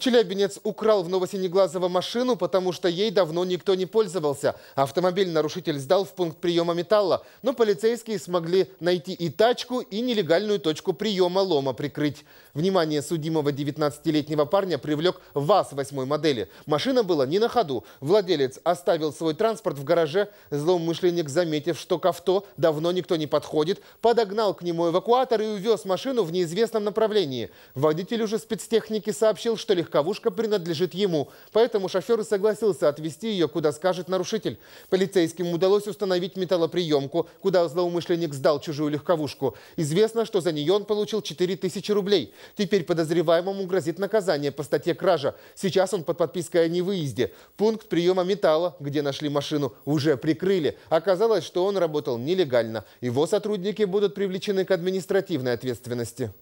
Челябинец украл в Новосинеглазово машину, потому что ей давно никто не пользовался. Автомобиль нарушитель сдал в пункт приема металла, но полицейские смогли найти и тачку, и нелегальную точку приема лома прикрыть. Внимание судимого 19-летнего парня привлек ВАЗ 8 модели. Машина была не на ходу. Владелец оставил свой транспорт в гараже. Злоумышленник, заметив, что к авто давно никто не подходит, подогнал к нему эвакуатор и увез машину в неизвестном направлении. Водитель уже спецтехники сообщил, что легко легковушка принадлежит ему. Поэтому шофер и согласился отвезти ее, куда скажет нарушитель. Полицейским удалось установить металлоприемку, куда злоумышленник сдал чужую легковушку. Известно, что за нее он получил 4000 рублей. Теперь подозреваемому грозит наказание по статье «Кража». Сейчас он под подпиской о невыезде. Пункт приема металла, где нашли машину, уже прикрыли. Оказалось, что он работал нелегально. Его сотрудники будут привлечены к административной ответственности.